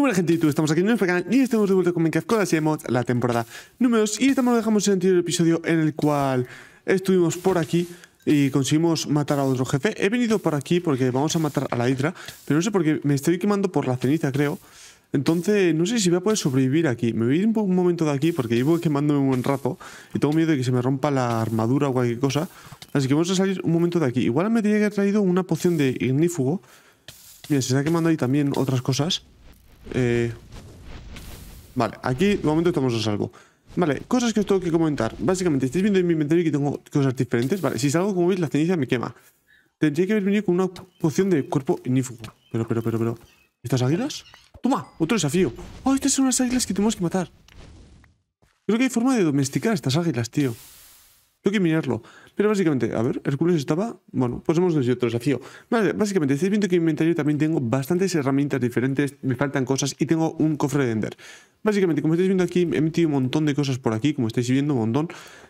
Muy gente tú, estamos aquí en nuestro canal y estamos de vuelta con Minecraft con las la temporada número 2 y estamos dejamos sentido el anterior episodio en el cual estuvimos por aquí y conseguimos matar a otro jefe. He venido por aquí porque vamos a matar a la Hidra, pero no sé por qué me estoy quemando por la ceniza, creo. Entonces, no sé si voy a poder sobrevivir aquí. Me voy a ir un, momento de aquí porque llevo quemándome un buen rato y tengo miedo de que se me rompa la armadura o cualquier cosa. Así que vamos a salir un momento de aquí. Igual me tenía que haber traído una poción de ignífugo. Mira, se está quemando ahí también otras cosas. Eh, vale, aquí de momento estamos a salvo. Vale, cosas que os tengo que comentar. Básicamente, estáis viendo en mi inventario que tengo cosas diferentes. Vale, si salgo, como veis, la ceniza me quema. Tendría que haber venido con una poción de cuerpo Inífugo, Pero, pero, pero, pero. ¿Estas águilas? ¡Toma! Otro desafío. ¡Oh, estas son unas águilas que tenemos que matar! Creo que hay forma de domesticar estas águilas, tío. Tengo que mirarlo. Pero básicamente, a ver, Hércules estaba. Bueno, pues hemos decidido otro desafío. Vale, básicamente, estáis viendo que en mi inventario también tengo bastantes herramientas diferentes, me faltan cosas y tengo un cofre de Ender. Básicamente, como estáis viendo aquí, he metido un montón de cosas por aquí, como estáis viendo, un montón.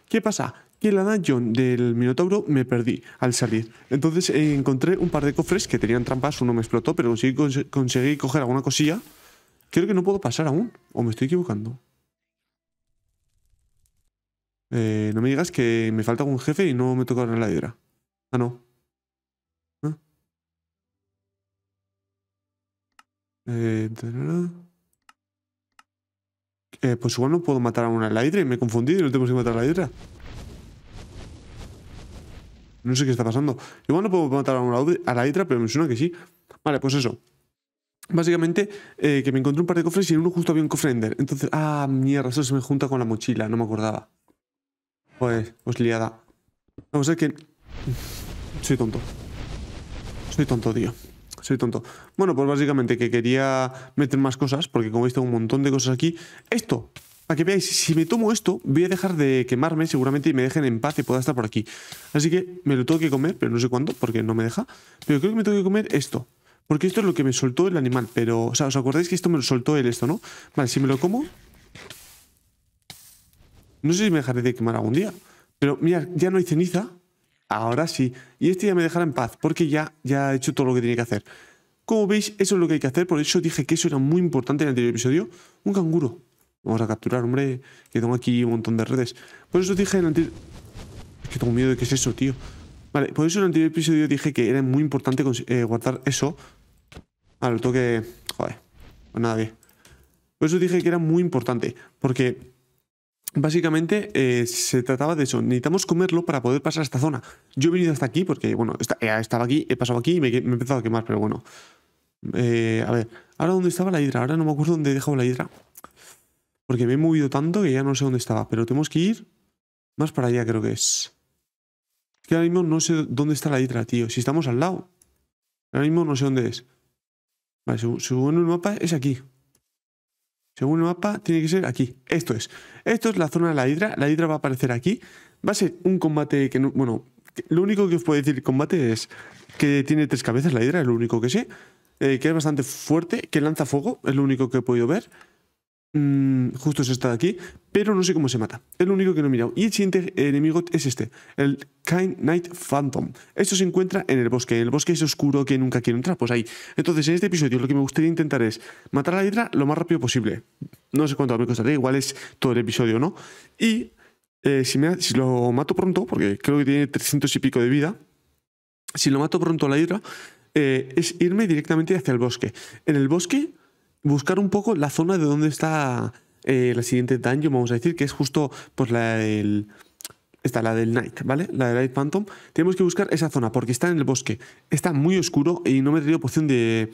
¿Qué pasa? Que la dungeon del Minotauro me perdí al salir. Entonces eh, encontré un par de cofres que tenían trampas, uno me explotó, pero conseguí, conseguí coger alguna cosilla. Creo que no puedo pasar aún, o me estoy equivocando. Eh, no me digas que me falta algún jefe y no me toca la hidra. Ah, no. Ah. Eh, eh, pues igual no puedo matar a una hidra y me he confundido y no tengo que matar a la hidra. No sé qué está pasando. Igual no puedo matar a, la hidra, pero me suena que sí. Vale, pues eso. Básicamente, eh, que me encontré un par de cofres y en uno justo había un cofre Ender. Entonces, ah, mierda, eso se me junta con la mochila, no me acordaba. Pues, os pues liada. Vamos, ver que... Soy tonto. Soy tonto, tío. Soy tonto. Bueno, pues básicamente que quería meter más cosas, porque como veis tengo un montón de cosas aquí. Esto, para que veáis, si me tomo esto, voy a dejar de quemarme seguramente y me dejen en paz y pueda estar por aquí. Así que me lo tengo que comer, pero no sé cuándo, porque no me deja. Pero creo que me tengo que comer esto. Porque esto es lo que me soltó el animal, pero... O sea, ¿os acordáis que esto me lo soltó él, esto, no? Vale, si me lo como, no sé si me dejaré de quemar algún día. Pero mira, ya no hay ceniza. Ahora sí. Y este ya me dejará en paz, porque ya, ya he hecho todo lo que tenía que hacer. Como veis, eso es lo que hay que hacer. Por eso dije que eso era muy importante en el anterior episodio. Un canguro. Vamos a capturar, hombre. Que tengo aquí un montón de redes. Por eso dije en el anterior... Es que tengo miedo de qué es eso, tío. Vale, por eso en el anterior episodio dije que era muy importante eh, guardar eso. al lo tengo Joder. Pues nada, bien. Por eso dije que era muy importante. Porque Básicamente eh, se trataba de eso, necesitamos comerlo para poder pasar a esta zona. Yo he venido hasta aquí porque, bueno, eh, estaba aquí, he pasado aquí y me, he empezado a quemar, pero bueno. Eh, a ver, ahora dónde estaba la hidra, ahora no me acuerdo dónde he dejado la hidra. Porque me he movido tanto que ya no sé dónde estaba, pero tenemos que ir más para allá creo que es. Es que ahora mismo no sé dónde está la hidra, tío, si estamos al lado. Ahora mismo no sé dónde es. Vale, según el mapa es aquí. Según el mapa, tiene que ser aquí. Esto es. Esto es la zona de la hidra. La hidra va a aparecer aquí. Va a ser un combate que Bueno, lo único que os puedo decir combate es que tiene tres cabezas la hidra, es lo único que sé. Eh, que es bastante fuerte, que lanza fuego, es lo único que he podido ver. Mm, justo es esta de aquí, pero no sé cómo se mata. Es lo único que no he mirado. Y el siguiente enemigo es este, el Kind Knight Phantom. Esto se encuentra en el bosque. En el bosque es oscuro que nunca quiero entrar, pues ahí. Entonces, en este episodio lo que me gustaría intentar es matar a la hidra lo más rápido posible. No sé cuánto me costará, igual es todo el episodio, ¿no? Y eh, si, me, lo mato pronto, porque creo que tiene 300 y pico de vida, si lo mato pronto a la hidra, eh, es irme directamente hacia el bosque. En el bosque buscar un poco la zona de donde está el eh, la siguiente dungeon, vamos a decir, que es justo pues la del... la del Night, ¿vale? La del Night Phantom. Tenemos que buscar esa zona porque está en el bosque. Está muy oscuro y no me he tenido poción de...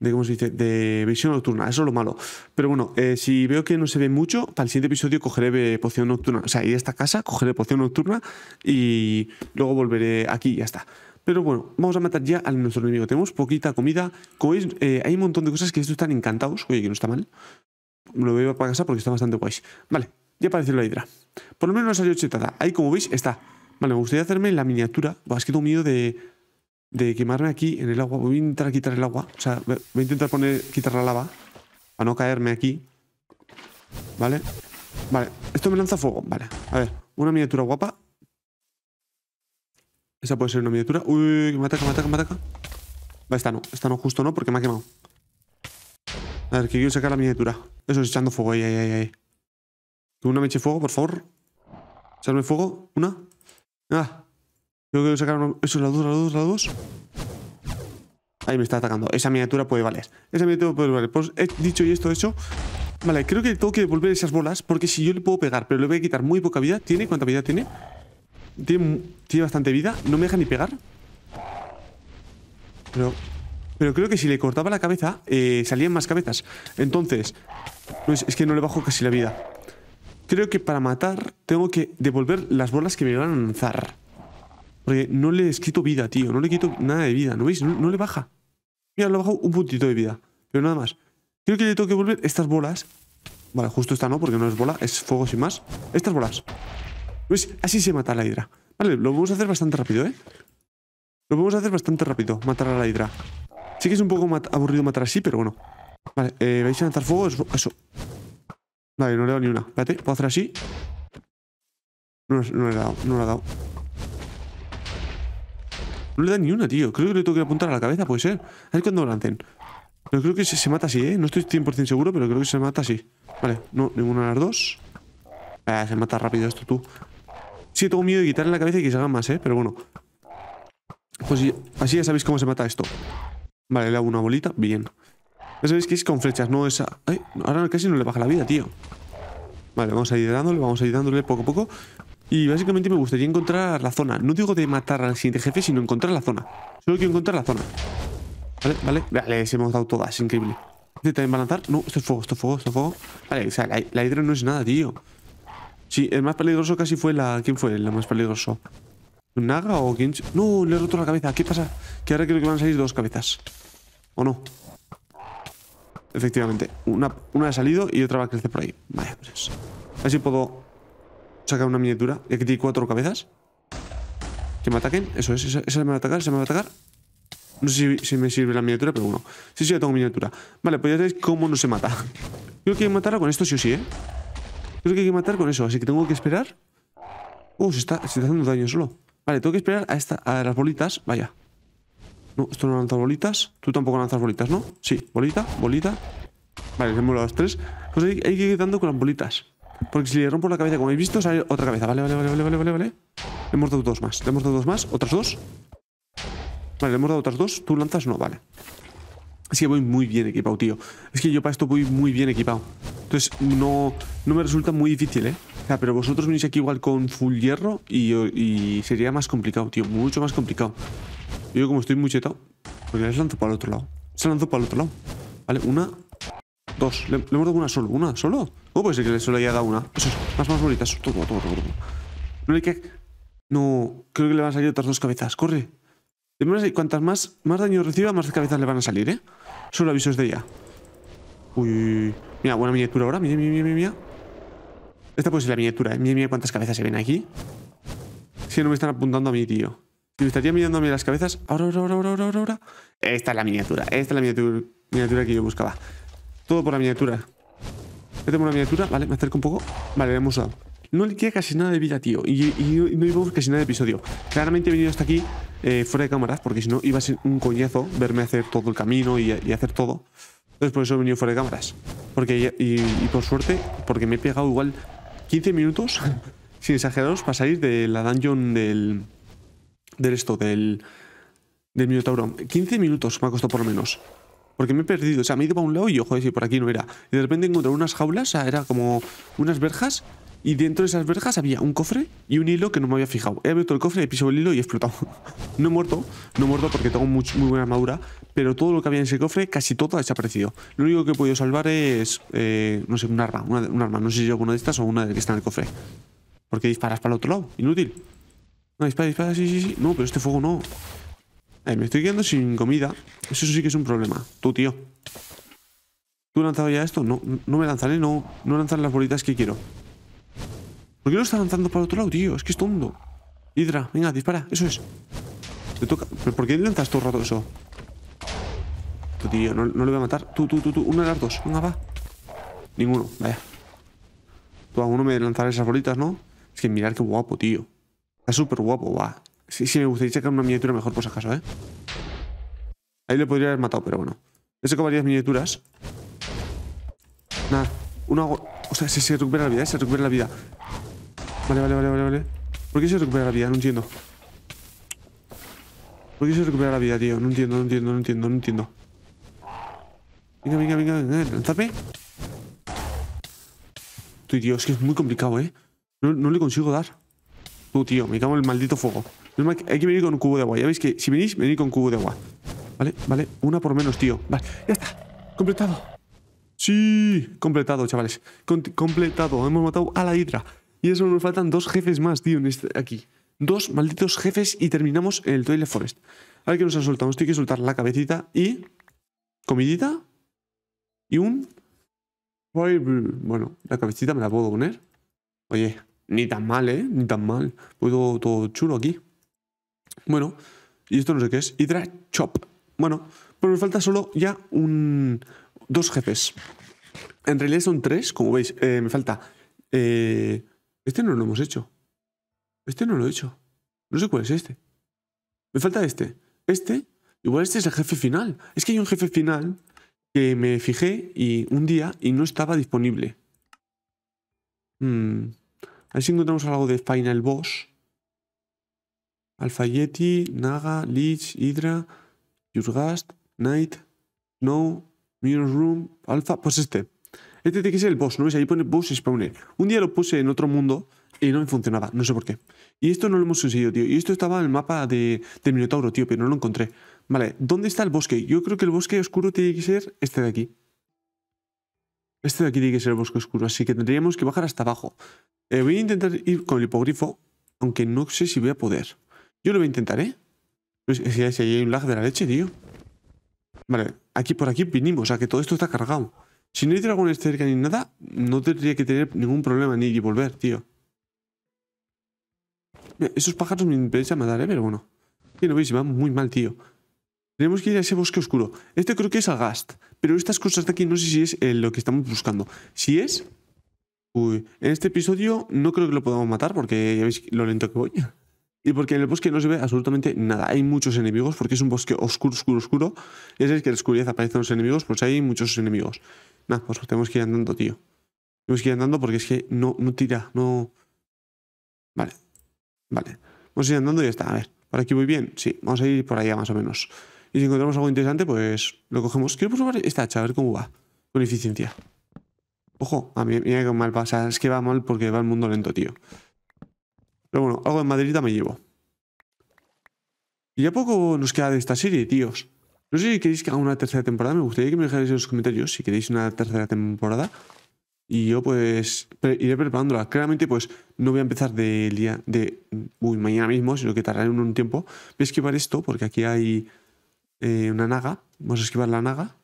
De, ¿Cómo se dice? De visión nocturna. Eso es lo malo. Pero bueno, eh, si veo que no se ve mucho, para el siguiente episodio cogeré eh, poción nocturna. O sea, iré a esta casa, cogeré poción nocturna y luego volveré aquí y ya está. Pero bueno, vamos a matar ya a nuestro enemigo. Tenemos poquita comida. Como veis, eh, hay un montón de cosas que estos están encantados. Oye, que no está mal. Lo veo para casa porque está bastante guay. Vale, ya apareció la hidra. Por lo menos no salido chetada. Ahí, como veis, está. Vale, me gustaría hacerme la miniatura. es que tengo miedo de, quemarme aquí en el agua. Voy a intentar quitar el agua. O sea, voy a intentar poner, quitar la lava. Para no caerme aquí. Vale. Vale, esto me lanza fuego. Vale, a ver. Una miniatura guapa. Esa puede ser una miniatura. Uy, que me ataca, me ataca, me ataca. Va, esta no. Esta no, justo no, porque me ha quemado. A ver, que quiero sacar la miniatura. Eso es echando fuego. Ahí, ahí, ahí. ahí. Que una me eche fuego, por favor. Echarme fuego. Una. Ah. Yo quiero sacar una... Eso, la dos, la dos, la dos. Ahí me está atacando. Esa miniatura puede valer. Esa miniatura puede valer. Pues he dicho y esto hecho. Vale, creo que tengo que devolver esas bolas porque si yo le puedo pegar, pero le voy a quitar muy poca vida, ¿tiene? ¿Cuánta vida tiene? Tiene, bastante vida. No me deja ni pegar. Pero, pero creo que si le cortaba la cabeza, eh, salían más cabezas. Entonces, pues, es que no le bajo casi la vida. Creo que para matar tengo que devolver las bolas que me van a lanzar. Porque no le quito vida, tío. No le quito nada de vida. ¿No veis? No, le baja. Mira, le bajo un puntito de vida. Pero nada más. Creo que le tengo que devolver estas bolas. Vale, justo esta no, porque no es bola, es fuego sin más. Estas bolas. Pues, así se mata la hidra. Vale, lo vamos a hacer bastante rápido, ¿eh? Lo podemos a hacer bastante rápido, matar a la hidra. Sí que es un poco aburrido matar así, pero bueno. Vale, eh, ¿vais a lanzar fuego? Eso. Vale, no le he dado ni una. Espérate, ¿puedo hacer así? No, le he dado, no le he dado. No le da ni una, tío. Creo que le tengo que apuntar a la cabeza, puede ser. A ver cuando lo lancen. Pero creo que se, mata así, ¿eh? No estoy 100% seguro, pero creo que se mata así. Vale, no, ninguna de las dos. Ah, se mata rápido esto, tú. Sí, tengo miedo de quitarle la cabeza y que se hagan más, ¿eh? Pero bueno. Pues así ya sabéis cómo se mata esto. Vale, le hago una bolita. Bien. Ya sabéis que es con flechas, no esa... ahora casi no le baja la vida, tío. Vale, vamos a ir dándole, vamos a ir dándole poco a poco. Y básicamente me gustaría encontrar la zona. No digo de matar al siguiente jefe, sino encontrar la zona. Solo quiero encontrar la zona. Vale, vale. Vale, se hemos dado todas, increíble. también va a No, esto es fuego, esto es fuego, esto es fuego. Vale, o sea, la, la hidra no es nada, tío. Sí, el más peligroso casi fue la... ¿Quién fue el más peligroso? ¿Naga o quién? No, le he roto la cabeza. ¿Qué pasa? Que ahora creo que van a salir dos cabezas. ¿O no? Efectivamente. Una, una ha salido y otra va a crecer por ahí. Vaya, pues. A ver si puedo sacar una miniatura. Y aquí tiene cuatro cabezas. Que me ataquen. Eso es. Esa, me va a atacar. Esa me va a atacar. No sé si, me sirve la miniatura, pero bueno. Sí, sí, ya tengo miniatura. Vale, pues ya sabéis cómo no se mata. Creo que matarla con esto sí o sí, ¿eh? Creo que hay que matar con eso, así que tengo que esperar. Uh, se está, haciendo daño solo. Vale, tengo que esperar a, esta, a las bolitas. Vaya. No, esto no lanza bolitas. Tú tampoco lanzas bolitas, ¿no? Sí, bolita, bolita. Vale, le hemos dado las tres. Pues hay, que ir dando con las bolitas. Porque si le rompo la cabeza, como habéis visto, sale otra cabeza. Vale, vale, vale, vale, vale, vale. Le hemos dado dos más. Le hemos dado dos más. Otras dos. Vale, le hemos dado otras dos. Tú lanzas, no, vale. Es que voy muy bien equipado, tío. Es que yo para esto voy muy bien equipado. Entonces, no, no me resulta muy difícil, ¿eh? O sea, pero vosotros venís aquí igual con full hierro y, sería más complicado, tío. Mucho más complicado. Yo como estoy muy chetado, pues les lanzo para el otro lado. Se lanzó para el otro lado. Vale, una, dos. Le, hemos dado una solo. ¿Una solo? ¿O puede ser que le solo haya dado una? Eso es, más, más bonitas. todo, todo, todo, todo. No le que... No, creo que le van a salir otras dos cabezas. Corre. De cuantas más, más daño reciba, más cabezas le van a salir, ¿eh? Solo avisos de ella. Uy, mira, buena miniatura ahora. Mira, mira, mira, mira. Esta puede ser la miniatura, ¿eh? Mira, mira cuántas cabezas se ven aquí. Si no me están apuntando a mí, tío. Si me estaría mirando a mí las cabezas. Ahora, ahora, ahora, ahora, ahora, Esta es la miniatura. Esta es la miniatura, miniatura que yo buscaba. Todo por la miniatura. Ya tengo una miniatura. Vale, me acerco un poco. Vale, la hemos no le queda casi nada de vida, tío. Y, no íbamos casi nada de episodio. Claramente he venido hasta aquí eh, fuera de cámaras, porque si no iba a ser un coñazo verme hacer todo el camino y, hacer todo. Entonces por eso he venido fuera de cámaras. Porque, y, por suerte, porque me he pegado igual 15 minutos, sin exageraros, para salir de la dungeon del... Del esto, del... Del Minotauro. 15 minutos me ha costado por lo menos. Porque me he perdido, o sea, me he ido para un lado y yo, joder, si por aquí no era. Y de repente encontré unas jaulas, o sea, era como unas verjas y dentro de esas verjas había un cofre y un hilo que no me había fijado. He abierto el cofre, he pisado el hilo y he explotado. no he muerto, no he muerto porque tengo muy, buena armadura, pero todo lo que había en ese cofre, casi todo ha desaparecido. Lo único que he podido salvar es, eh, no sé, un arma, una, un arma. No sé si llevo una de estas o una de que está en el cofre. Porque disparas para el otro lado, inútil. No, dispara, dispara, sí, sí, sí. No, pero este fuego no. Eh, me estoy quedando sin comida. Eso sí que es un problema. Tú, tío. ¿Tú lanzado ya esto? No, no me lanzaré, no, no lanzaré las bolitas que quiero. ¿Por qué no está lanzando para otro lado, tío? Es que es tonto. hidra venga, dispara. Eso es. Te por qué lanzas todo el rato eso? tío, no, no, le voy a matar. Tú, tú, tú, tú. Una de las dos. Venga, va. Ninguno, vaya. Tú a uno me lanzarás esas bolitas, ¿no? Es que mirar qué guapo, tío. Está súper guapo, va. Sí, sí, me gustaría sacar una miniatura mejor, por si acaso, ¿eh? Ahí le podría haber matado, pero bueno. He sacado varias miniaturas. Nada, una... O sea, se, se recupera la vida, ¿eh? se recupera la vida. Vale, vale, vale, vale, vale. ¿Por qué se recupera la vida? No entiendo. ¿Por qué se recupera la vida, tío? No entiendo, no entiendo, no entiendo, no entiendo. Venga, venga, venga, venga, Lanzame. Tú, tío, es que es muy complicado, ¿eh? No, le consigo dar. Tú, tío, me cago en el maldito fuego. Hay que venir con un cubo de agua. Ya veis que si venís, venid con un cubo de agua. Vale, vale. Una por menos, tío. Vale, ya está. Completado. Sí, completado, chavales. completado. Hemos matado a la hidra. Y eso nos faltan dos jefes más, tío, este, aquí. Dos malditos jefes y terminamos el Toilet Forest. A ver qué nos ha soltado. Nos tiene que soltar la cabecita y... Comidita. Y un... Bueno, la cabecita me la puedo poner. Oye, ni tan mal, ¿eh? Ni tan mal. Puedo todo, chulo aquí. Bueno, y esto no sé qué es. Hydra Chop. Bueno, pero pues me falta solo ya un... dos jefes. En realidad son tres, como veis. Eh, me falta eh, este no lo hemos hecho. Este no lo he hecho. No sé cuál es este. Me falta este. Este, igual este es el jefe final. Es que hay un jefe final que me fijé y un día y no estaba disponible. Así hmm. A ver si encontramos algo de Final Boss. Yeti. Naga, Lich, Hydra, Yurgast, Knight, Snow, Mirror Room, Alpha. Pues este. Este eh, tiene que ser el boss, ¿no ves? Ahí pone boss spawner. Un día lo puse en otro mundo y no me funcionaba, no sé por qué. Y esto no lo hemos conseguido, tío. Y esto estaba en el mapa de, Minotauro, tío, pero no lo encontré. Vale, ¿dónde está el bosque? Yo creo que el bosque oscuro tiene que ser este de aquí. Este de aquí tiene que ser el bosque oscuro, así que tendríamos que bajar hasta abajo. Eh, voy a intentar ir con el hipogrifo, aunque no sé si voy a poder. Yo lo voy a intentar, ¿eh? Pues, si, si hay un lag de la leche, tío. Vale, aquí por aquí vinimos, o sea que todo esto está cargado. Si no hay dragones este cerca ni nada, no tendría que tener ningún problema ni ir volver, tío. esos pájaros me interesa matar, ¿eh? Pero bueno. Que no veis, se va muy mal, tío. Tenemos que ir a ese bosque oscuro. Este creo que es Agast. Pero estas cosas de aquí no sé si es eh, lo que estamos buscando. Si es... Uy, en este episodio no creo que lo podamos matar porque ya veis lo lento que voy. Y porque en el bosque no se ve absolutamente nada. Hay muchos enemigos porque es un bosque oscuro, oscuro, oscuro. Es el que en la oscuridad aparecen los enemigos, pues hay muchos enemigos. Nada, pues tenemos que ir andando, tío. Tenemos que ir andando porque es que no, no tira, no. Vale. Vale. Vamos a ir andando y ya está. A ver, ¿por aquí voy bien? Sí, vamos a ir por allá más o menos. Y si encontramos algo interesante, pues lo cogemos. Quiero probar esta hacha, a ver cómo va. Con eficiencia. Ojo, a mí, mira que mal pasa. Es que va mal porque va el mundo lento, tío. Pero bueno, algo en maderita me llevo. Y ya poco nos queda de esta serie, tíos. No sé si queréis que haga una tercera temporada. Me gustaría que me dejáis en los comentarios si queréis una tercera temporada. Y yo pues iré preparándola. Claramente pues no voy a empezar del día de uy, mañana mismo, sino que tardaré un, un tiempo. Voy a esquivar esto porque aquí hay eh, una naga. Vamos a esquivar la naga.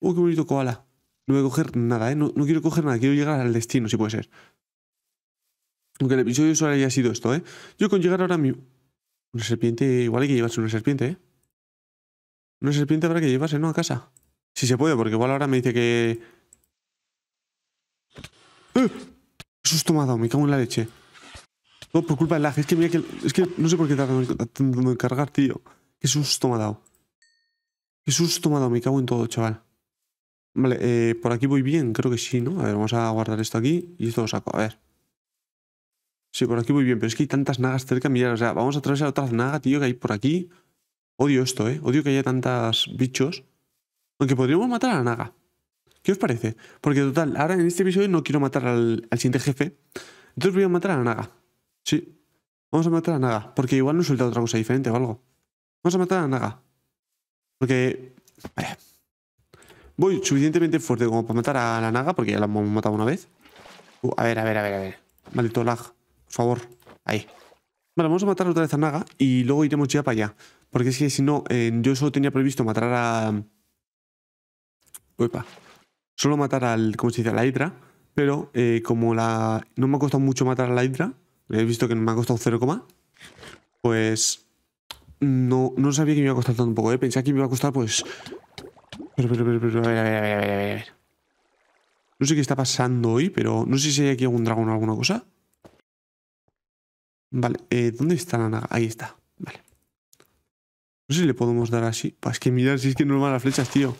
Uy, qué bonito koala. No voy a coger nada, ¿eh? No, quiero coger nada, quiero llegar al destino, si puede ser. Aunque el episodio solo haya sido esto, ¿eh? Yo con llegar ahora mi... Una serpiente, igual hay que llevarse una serpiente, ¿eh? Una serpiente para que llevarse, ¿no? A casa. Si se puede, porque igual ahora me dice que... ¡Eh! Susto me ha me cago en la leche. Todo por culpa del lag. Es que mira que... Es que no sé por qué tengo en cargar, tío. Qué susto me ha dado. Qué susto me ha dado, me cago en todo, chaval. Vale, eh, por aquí voy bien, creo que sí, ¿no? A ver, vamos a guardar esto aquí y esto lo saco, a ver. Sí, por aquí voy bien, pero es que hay tantas nagas cerca, Mira, o sea, vamos a atravesar otra naga, tío, que hay por aquí. Odio esto, ¿eh? Odio que haya tantas bichos. Aunque podríamos matar a la naga. ¿Qué os parece? Porque total, ahora en este episodio no quiero matar al, siguiente jefe. Entonces voy a matar a la naga. Sí. Vamos a matar a la naga. Porque igual nos suelta otra cosa diferente o algo. Vamos a matar a la naga. Porque... Vale Voy suficientemente fuerte como para matar a la naga, porque ya la hemos matado una vez. Uh, a ver, a ver, a ver, a ver. Maldito lag. Por favor. Ahí. Vale, vamos a matar otra vez a Naga y luego iremos ya para allá. Porque es que si no, eh, yo solo tenía previsto matar a. Opa. Solo matar al. ¿Cómo se dice? A la Hydra. Pero eh, como la. No me ha costado mucho matar a la Hydra. He visto que me ha costado 0, pues. No, no sabía que me iba a costar tanto un poco, eh. Pensaba que me iba a costar, pues. Pero, pero, pero, a ver, a ver, a ver, a ver, a ver. No sé qué está pasando hoy, pero no sé si hay aquí algún dragón o alguna cosa. Vale, eh, ¿dónde está la naga? Ahí está, vale. No sé si le podemos dar así. Es que mirar si es que no van las flechas, tío.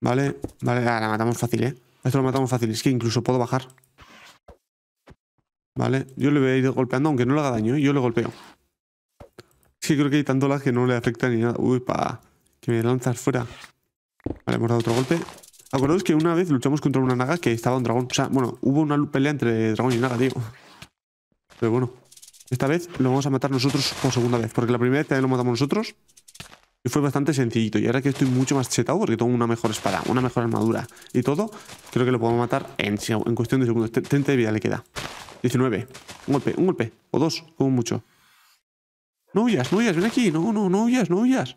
Vale, vale, ah, la matamos fácil, ¿eh? Esto lo matamos fácil, es que incluso puedo bajar. Vale, yo le voy a ir golpeando, aunque no le haga daño, eh, yo le golpeo. Es que creo que hay tanto lag que no le afecta ni nada. Uy, pa, que me lanzas fuera. Vale, hemos dado otro golpe. Acordaos que una vez luchamos contra una naga que estaba un dragón. O sea, bueno, hubo una pelea entre dragón y naga, tío. Pero bueno. Esta vez lo vamos a matar nosotros por segunda vez, porque la primera vez también lo matamos nosotros y fue bastante sencillito. Y ahora que estoy mucho más chetado porque tengo una mejor espada, una mejor armadura y todo, creo que lo podemos matar en, cuestión de segundos. 30 de vida le queda. 19. Un golpe, un golpe. O dos, como mucho. No huyas, no huyas, ven aquí. No, no, no huyas, no huyas.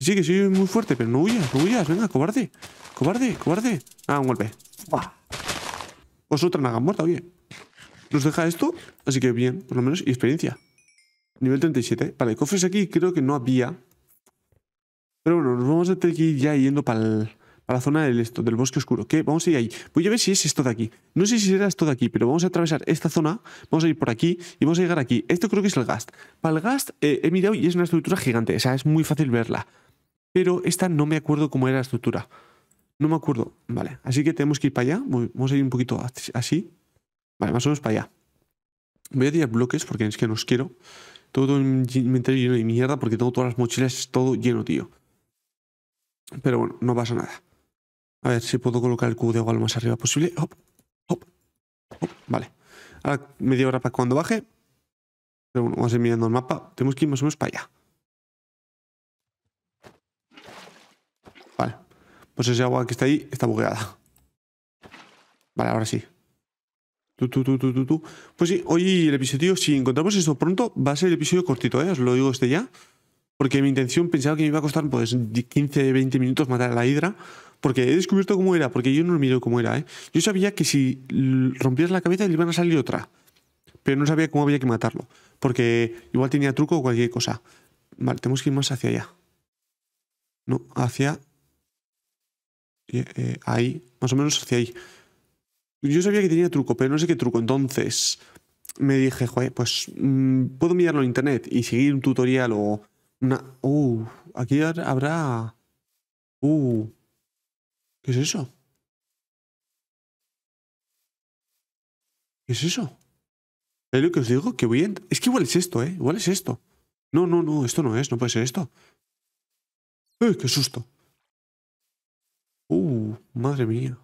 Sí, que soy muy fuerte, pero no huyas, no huyas. Venga, cobarde. Cobarde, cobarde. Ah, un golpe. Pues otra naga muerta, oye. Nos deja esto, así que bien, por lo menos, y experiencia. Nivel 37. Vale, cofres aquí creo que no había. Pero bueno, nos vamos a tener que ir ya yendo para la zona del, esto, del bosque oscuro. ¿Qué? vamos a ir ahí. Voy a ver si es esto de aquí. No sé si será esto de aquí, pero vamos a atravesar esta zona. Vamos a ir por aquí y vamos a llegar aquí. Esto creo que es el Gast. Para el Gast eh, he mirado y es una estructura gigante. O sea, es muy fácil verla. Pero esta no me acuerdo cómo era la estructura. No me acuerdo. Vale, así que tenemos que ir para allá. Vamos a ir un poquito así. Vale, más o menos para allá. Voy a tirar bloques porque es que no os quiero. Todo, todo el inventario lleno de mierda porque tengo todas las mochilas todo lleno, tío. Pero bueno, no pasa nada. A ver si puedo colocar el cubo de agua lo más arriba posible. Vale. Ahora media hora para cuando baje. Pero bueno, vamos a ir mirando el mapa. Tenemos que ir más o menos para allá. Vale. Pues ese agua que está ahí está bugueada. Vale, ahora sí pues sí, hoy el episodio, si encontramos esto pronto, va a ser el episodio cortito, ¿eh? os lo digo este ya. Porque mi intención pensaba que me iba a costar pues 15, 20 minutos matar a la hidra. Porque he descubierto cómo era, porque yo no lo miro cómo era. ¿eh? Yo sabía que si rompías la cabeza le iban a salir otra. Pero no sabía cómo había que matarlo. Porque igual tenía truco o cualquier cosa. Vale, tenemos que ir más hacia allá. No, hacia... Eh, eh, ahí, más o menos hacia ahí. Yo sabía que tenía truco, pero no sé qué truco. Entonces me dije, joder, pues mm, puedo mirarlo en internet y seguir un tutorial o una... Uh, aquí habrá... Uh, ¿qué es eso? ¿Qué es eso? Es lo que os digo, que voy a... Es que igual es esto, ¿eh? Igual es esto. No, no, no, esto no es, no puede ser esto. Uy, qué susto! Uh, madre mía.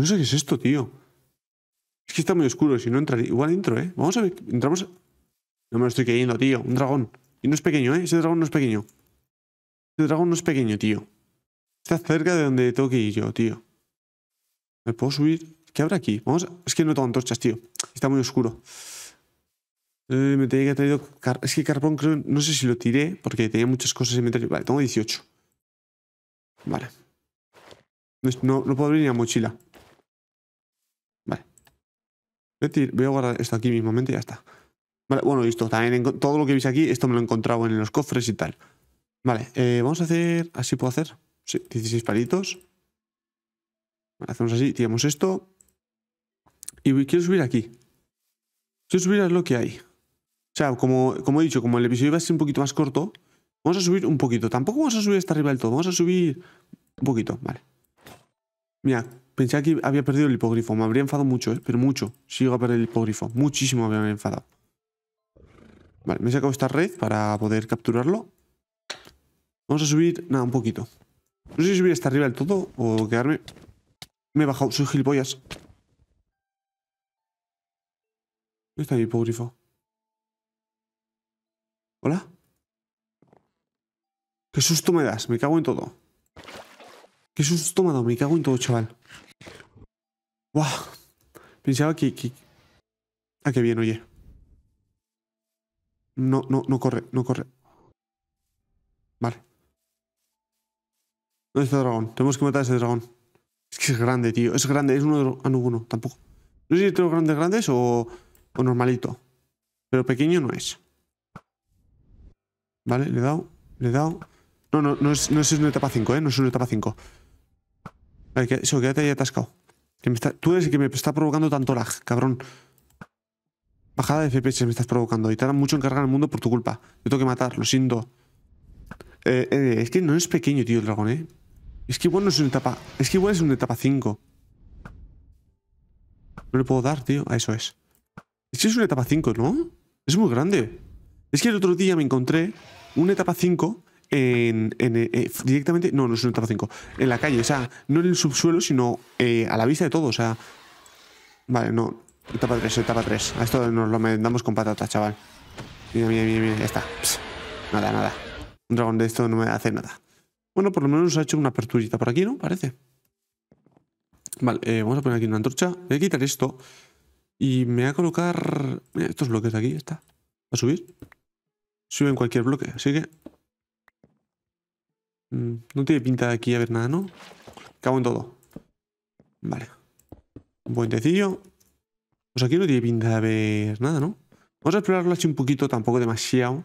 No sé qué es esto, tío. Es que está muy oscuro, si no entra... Igual entro, ¿eh? Vamos a ver, entramos... No me lo estoy creyendo, tío. Un dragón. Y no es pequeño, ¿eh? Ese dragón no es pequeño. Ese dragón no es pequeño, tío. Está cerca de donde tengo que ir yo, tío. ¿Me puedo subir? ¿Qué habrá aquí? Vamos a... Es que no tengo antorchas, tío. Está muy oscuro. Eh, me tenía que haber traído... Es que carbón creo... No sé si lo tiré porque tenía muchas cosas en mi Vale, tengo 18. Vale. No, no puedo abrir ni la mochila. Voy a guardar esto aquí mismamente y ya está. Vale, bueno, listo. También todo lo que veis aquí, esto me lo he encontrado en los cofres y tal. Vale, eh, vamos a hacer... ¿Así puedo hacer? Sí, 16 palitos. hacemos así, tiramos esto. Y quiero subir aquí. Quiero subir a lo que hay. O sea, como, como he dicho, como el episodio va a ser un poquito más corto, vamos a subir un poquito. Tampoco vamos a subir hasta arriba del todo, vamos a subir un poquito, vale. Mira, Pensé que había perdido el hipogrifo. Me habría enfadado mucho, ¿eh? pero mucho. Sigo a perder el hipogrifo. Muchísimo me habría enfadado. Vale, me he sacado esta red para poder capturarlo. Vamos a subir, nada, un poquito. No sé si subir hasta arriba del todo o quedarme... Me he bajado, soy gilipollas. ¿Dónde está mi hipogrifo? ¿Hola? Qué susto me das, me cago en todo. Qué susto me da me cago en todo, chaval. Wow. Pensaba que... que... Ah, qué bien, oye. No, no, no corre, no corre. Vale. no está el dragón? Tenemos que matar a ese dragón. Es que es grande, tío. Es grande, es uno de los... Ah, uno, tampoco. No sé si tengo grandes grandes o... o normalito. Pero pequeño no es. Vale, le he dado, le he dado. No, no, no es, una etapa 5, ¿eh? No es una etapa 5. Vale, eso, quédate ahí atascado tú eres el que me está provocando tanto lag, cabrón. Bajada de FPS me estás provocando. Y te harán mucho encargar al el mundo por tu culpa. Yo tengo que matar, lo siento. Eh, eh, es que no es pequeño, tío, el dragón, ¿eh? Es que igual no es una etapa... Es que igual es una etapa 5. No le puedo dar, tío. A eso es. Es que es una etapa 5, ¿no? Es muy grande. Es que el otro día me encontré una etapa 5 en, eh, eh, directamente, no, no es un etapa 5, en la calle, o sea, no en el subsuelo, sino eh, a la vista de todo, o sea. Vale, no, etapa 3, etapa 3. A esto nos lo mandamos con patata chaval. Mira, mira, mira, mira, ya está. Nada, nada. Un dragón de esto no me hace nada. Bueno, por lo menos nos ha hecho una aperturita por aquí, ¿no? Parece. Vale, vamos a poner aquí una antorcha. Voy a quitar esto. Y me voy a colocar... Mira, estos bloques de aquí, está. a subir? Sube en cualquier bloque, así que Mm, no tiene pinta de aquí a ver nada, ¿no? Cago en todo. Vale. Un puentecillo. Pues aquí no tiene pinta de haber nada, ¿no? Vamos a explorarlo así un poquito, tampoco demasiado.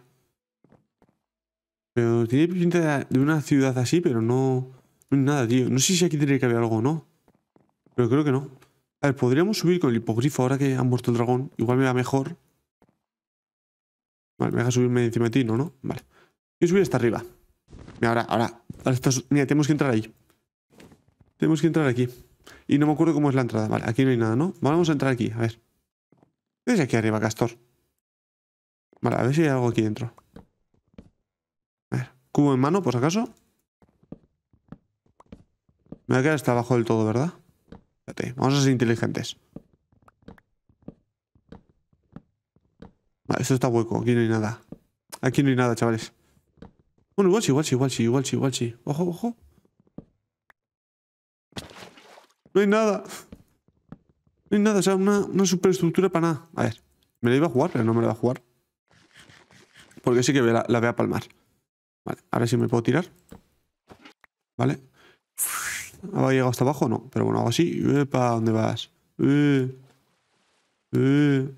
Pero tiene pinta de una ciudad así, pero no... hay nada, tío. No sé si aquí tiene que haber algo no. Pero creo que no. A ver, podríamos subir con el hipogrifo ahora que han muerto el dragón. Igual me va mejor. Vale, me a subirme encima de ti, ¿no? ¿no? Vale. Voy subir hasta arriba. Mira, ahora, ahora, Mira, tenemos que entrar ahí. Tenemos que entrar aquí. Y no me acuerdo cómo es la entrada. Vale, aquí no hay nada, ¿no? Vamos a entrar aquí, a ver. ¿Qué es aquí arriba, Castor? Vale, a ver si hay algo aquí dentro. A ver, cubo en mano, por acaso. Me voy a quedar hasta abajo del todo, ¿verdad? Espérate, vamos a ser inteligentes. Vale, esto está hueco, aquí no hay nada. Aquí no hay nada, chavales. Bueno, igual sí, igual sí, igual sí, igual sí, igual Ojo, ojo. No hay nada. No hay nada, o sea, una, superestructura para nada. A ver, me la iba a jugar, pero no me la iba a jugar. Porque sí que la, la voy a palmar. Vale, ahora sí me puedo tirar. Vale. ¿Había llegado hasta abajo? No, pero bueno, hago así. ¿Para dónde vas? Eh, eh.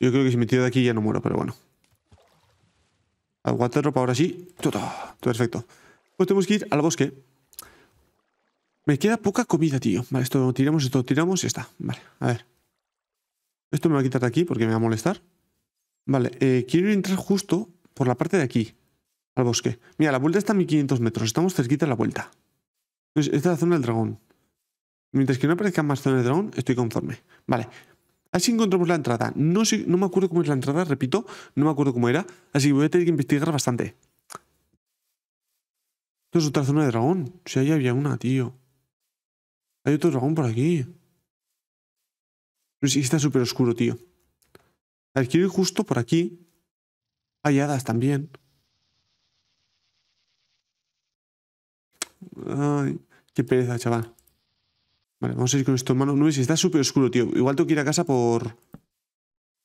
Yo creo que si me tiro de aquí ya no muero, pero bueno de ropa ahora sí. Tota, perfecto. Pues tenemos que ir al bosque. Me queda poca comida, tío. Vale, esto lo tiramos, esto tiramos y está. Vale, a ver. Esto me va a quitar de aquí porque me va a molestar. Vale, eh, quiero entrar justo por la parte de aquí, al bosque. Mira, la vuelta está a 1500 metros. Estamos cerquita de la vuelta. esta es la zona del dragón. Mientras que no aparezca más zona de dragón, estoy conforme. Vale, Así encontramos la entrada. No, sé, no me acuerdo cómo es la entrada, repito, no me acuerdo cómo era, así que voy a tener que investigar bastante. Esto es otra zona de dragón. Si ahí había una, tío. Hay otro dragón por aquí. Pero pues sí, está súper oscuro, tío. A ver, justo por aquí. Hay hadas también. Ay, qué pereza, chaval. Vale, vamos a ir con esto en mano. No si está súper oscuro, tío. Igual tengo que ir a casa por.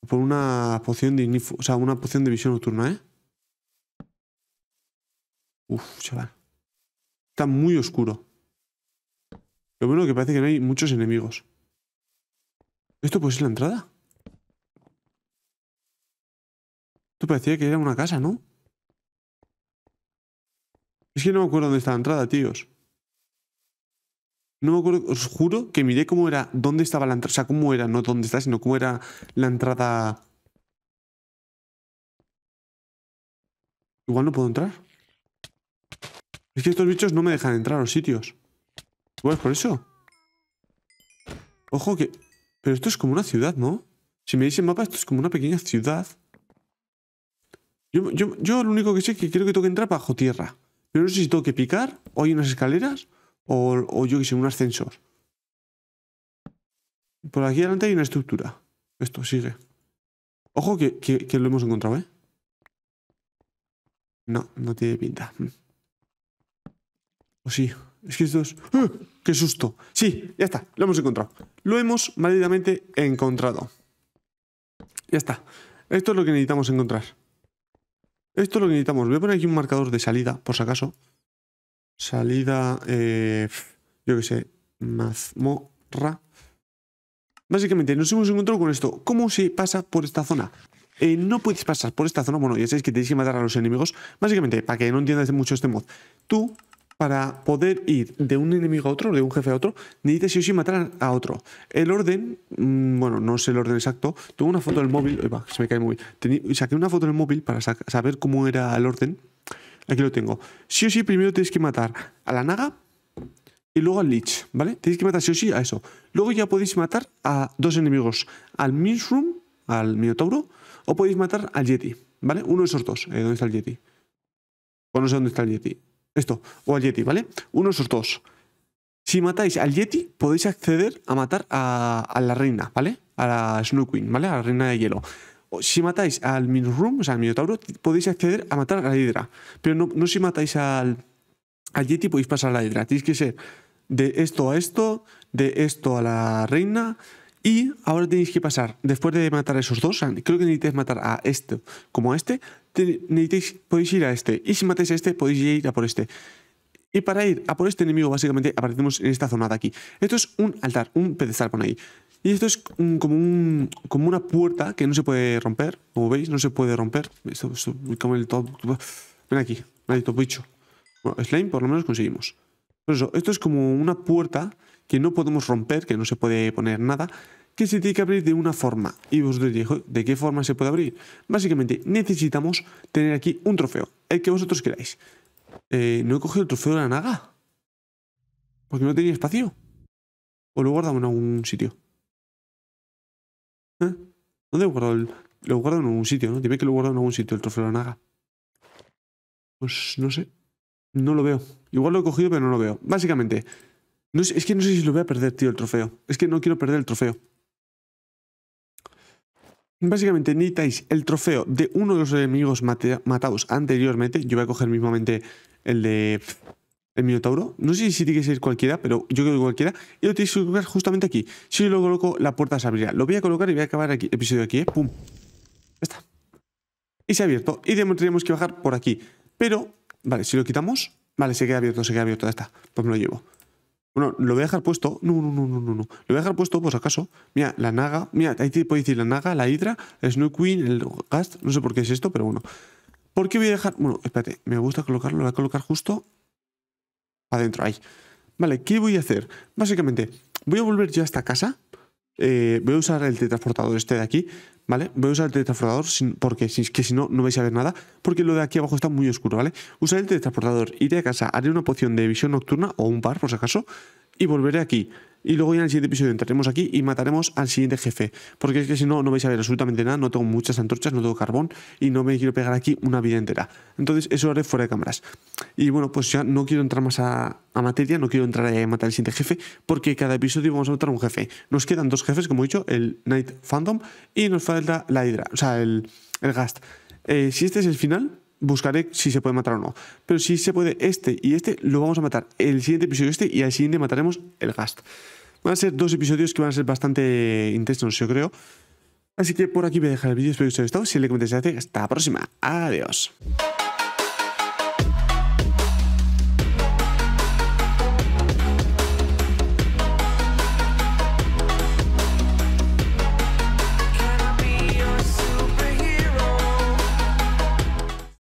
Por una poción de una poción de visión nocturna, ¿eh? Uf, chaval. Está muy oscuro. Lo bueno es que parece que no hay muchos enemigos. ¿Esto puede ser la entrada? Esto parecía que era una casa, ¿no? Es que no me acuerdo dónde está la entrada, tíos. No me acuerdo, os juro que miré cómo era, dónde estaba la entrada, o sea, cómo era, no dónde está, sino cómo era la entrada. Igual no puedo entrar. Es que estos bichos no me dejan entrar a los sitios. Igual es por eso. Ojo que... Pero esto es como una ciudad, ¿no? Si me el mapa, esto es como una pequeña ciudad. Yo, yo, yo lo único que sé es que creo que tengo que entrar bajo tierra. Pero no sé si tengo que picar o hay unas escaleras o, yo que sé, un ascensor. Por aquí delante hay una estructura. Esto sigue. Ojo que, lo hemos encontrado, ¿eh? No, no tiene pinta. Mm. O sí. Es que es... es. ¡Ah! ¡Qué susto! Sí, ya está, lo hemos encontrado. Lo hemos malditamente encontrado. Ya está. Esto es lo que necesitamos encontrar. Esto es lo que necesitamos. Voy a poner aquí un marcador de salida, por si acaso. Salida, eh, yo qué sé, mazmorra. Básicamente nos hemos encontrado con esto. ¿Cómo se pasa por esta zona? Eh, no puedes pasar por esta zona, bueno, ya sabéis que tenéis que matar a los enemigos. Básicamente, para que no entiendas mucho este mod, tú, para poder ir de un enemigo a otro, de un jefe a otro, necesitas sí o sí matar a otro. El orden, mm, bueno, no sé el orden exacto, tuve una foto del móvil, se me cae el móvil, saqué una foto del móvil para saber cómo era el orden. Aquí lo tengo. Sí o sí, primero tenéis que matar a la naga y luego al leech, ¿vale? Tenéis que matar sí o sí a eso. Luego ya podéis matar a dos enemigos, al Minshroom, al Minotauro, o podéis matar al Yeti, ¿vale? Uno de esos dos, eh, ¿dónde está el Yeti? O pues no sé dónde está el Yeti. Esto, o al Yeti, ¿vale? Uno de esos dos. Si matáis al Yeti, podéis acceder a matar a, a la reina, ¿vale? A la Snow Queen, ¿vale? A la reina de hielo si matáis al Room, o sea, al Minotauro, podéis acceder a matar a la Hidra. Pero no, si matáis al, al Yeti podéis pasar a la Hidra. Tienes que ser de esto a esto, de esto a la reina. Y ahora tenéis que pasar, después de matar a esos dos, creo que necesitáis matar a este como a este, necesitáis, podéis ir a este. Y si matáis a este, podéis ir a por este. Y para ir a por este enemigo, básicamente aparecemos en esta zona de aquí. Esto es un altar, un pedestal por ahí. Y esto es como, un, como una puerta que no se puede romper. Como veis, no se puede romper. Esto, esto como el top. Ven aquí, maldito bicho. Bueno, slime por lo menos conseguimos. Por pues eso, esto es como una puerta que no podemos romper, que no se puede poner nada, que se tiene que abrir de una forma. Y vosotros diréis, ¿de qué forma se puede abrir? Básicamente, necesitamos tener aquí un trofeo, el que vosotros queráis. Eh, no he cogido el trofeo de la naga. Porque no tenía espacio. O lo guardamos en algún sitio. ¿Eh? ¿Dónde he guardado el...? Lo guardado en algún sitio, ¿no? Dime que lo guardado en algún sitio, el trofeo de la naga. Pues no sé. No lo veo. Igual lo he cogido, pero no lo veo. Básicamente, es, que no sé si lo voy a perder, tío, el trofeo. Es que no quiero perder el trofeo. Básicamente necesitáis el trofeo de uno de los enemigos matados anteriormente. Yo voy a coger mismamente el de el Minotauro. No sé si tiene que ser cualquiera, pero yo creo que cualquiera. Y lo tienes que colocar justamente aquí. Si yo lo coloco, la puerta se abrirá. Lo voy a colocar y voy a acabar aquí. Episodio aquí, ¿eh? ¡Pum! Ya está. Y se ha abierto. Y tendríamos que bajar por aquí. Pero, vale, si lo quitamos... Vale, se queda abierto, se queda abierto. Ya está. Pues me lo llevo. Bueno, lo voy a dejar puesto. No, no, no, no, no, no. Lo voy a dejar puesto, pues acaso. Mira, la naga. Mira, ahí te puedo decir la naga, la hidra, el snow queen, el gast. No sé por qué es esto, pero bueno. ¿Por qué voy a dejar...? Bueno, espérate. Me gusta colocarlo. Lo voy a colocar justo adentro ahí. Vale, ¿qué voy a hacer? Básicamente, voy a volver yo a esta casa. Eh, voy a usar el teletransportador este de aquí, ¿vale? Voy a usar el teletransportador porque si, que si no, no vais a ver nada, porque lo de aquí abajo está muy oscuro, ¿vale? Usar el teletransportador, iré a casa, haré una poción de visión nocturna o un par, por si acaso, y volveré aquí. Y luego ya en el siguiente episodio entraremos aquí y mataremos al siguiente jefe. Porque es que si no, no vais a ver absolutamente nada. No tengo muchas antorchas, no tengo carbón y no me quiero pegar aquí una vida entera. Entonces eso lo haré fuera de cámaras. Y bueno, pues ya no quiero entrar más a, materia, no quiero entrar a matar al siguiente jefe. Porque cada episodio vamos a matar a un jefe. Nos quedan dos jefes, como he dicho, el Night Phantom y nos falta la Hydra, o sea, el, el Gast. Eh, si este es el final, buscaré si se puede matar o no. Pero si se puede este y este, lo vamos a matar. El siguiente episodio este y al siguiente mataremos el Gast. Van a ser dos episodios que van a ser bastante intensos, yo creo. Así que por aquí voy a dejar el vídeo, espero que os haya gustado. Si le comentéis, hasta la próxima. Adiós.